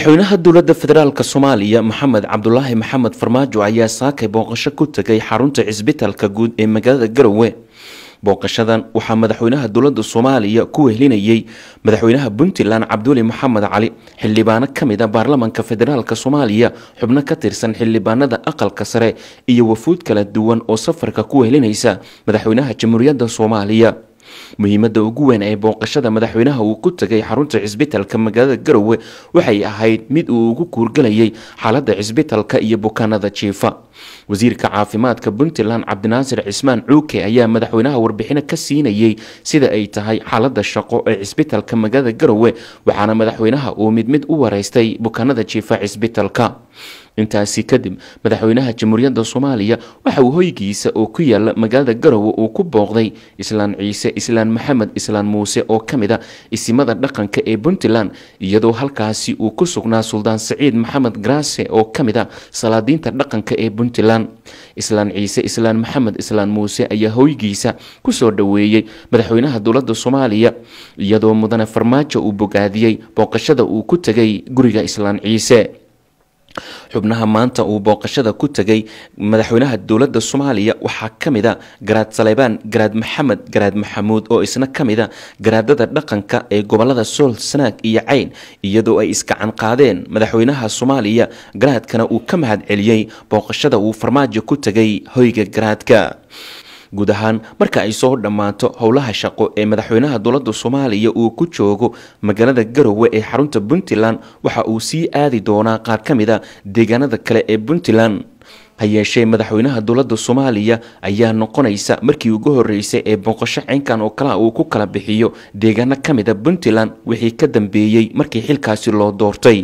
madaxweynaha dowladda federaalka soomaaliya maxamed cabdulaahi maxamed farmaajo ayaa saakay booqasho ku tegay xarunta cisbitaalka guud ee magaalada garowe booqashadan waxaa madaxweynaha dowladda soomaaliya ku wehelinayay madaxweynaha puntland cabduli maxamed cali xildhibaano ka mid a ah baarlamanka federaalka soomaaliya xubno ka tirsan xildhibaanada aqalka sare iyo wafuud kala duwan oo safarka ku wehlinaysa madaxweynaha jamhuuriyadda soomaaliya muhiimada ugu weyn ee booqashada madaxweynaha uu ku tagay xarunta cisbitalka magaalada garowe waxay ahayd mid uu ugu kuurgelayay xaalada cisbitalka iyo bukaanada jiifa wasiirka caafimaadka puntland cabdinaasir cismaan cuuke ayaa madaxweynaha warbixina ka siinayay sida ay tahay xaalada shaqo ee cisbitalka magaalada garowe waxaana madaxweynaha uu mid mid u wareystay bukaanada jiifa cisbitalka intaasi kadib madaxweynaha jamhuuriyadda soomaaliya waxa uu hoygiisa oo ku yaala magaalada garowe uu ku booqday islaan ciise islaan maxamed islaan muuse oo ka mid a ah isimada dhaqanka ee puntland iyadoo halkaasi uu ku sugnaa suldaan saciid maxamed garaase oo ka mid a ah salaadiinta dhaqanka ee puntland islaan ciise islaan maxamed islaan muuse ayaa hoygiisa ku soo dhoweeyey madaxweynaha dowladda soomaaliya iyadoo mudane farmaajo uu bogaadiyey booqashada uu ku tegay guriga islaan ciise xubnaha maanta uu booqashada ku tegay madaxweynaha dowladda soomaaliya waxaa ka mid garaad saleebaan garaad maxamed garaad maxamuud oo isna ka mid a garaadada dhaqanka ee gobolada sool sanaag iyo cayn iyadoo ay isgacan qaadeen madaxweynaha soomaaliya garaadkana uu ka mahad celiyey booqashada uu farmaajo ku tegay hoyga garaadka guud ahaan marka ay soo dhammaato howlaha shaqo ee madaxweynaha dowladda soomaaliya uu ku joogo magaalada garowe ee xarunta puntland waxa uu sii aadi doonaa qaar ka mid a ah deegaanada kale ee puntland ha yeeshee madaxweynaha dowladda soomaaliya ayaa noqonaysa markii ugu horreysay ee booqasho ceynkan oo kalaa uu ku kala bixiyo deegaano ka mida ah puntland wixii ka dambeeyey markii xilkaasi loo doortay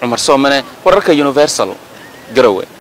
cumar soomane wararka universal garowe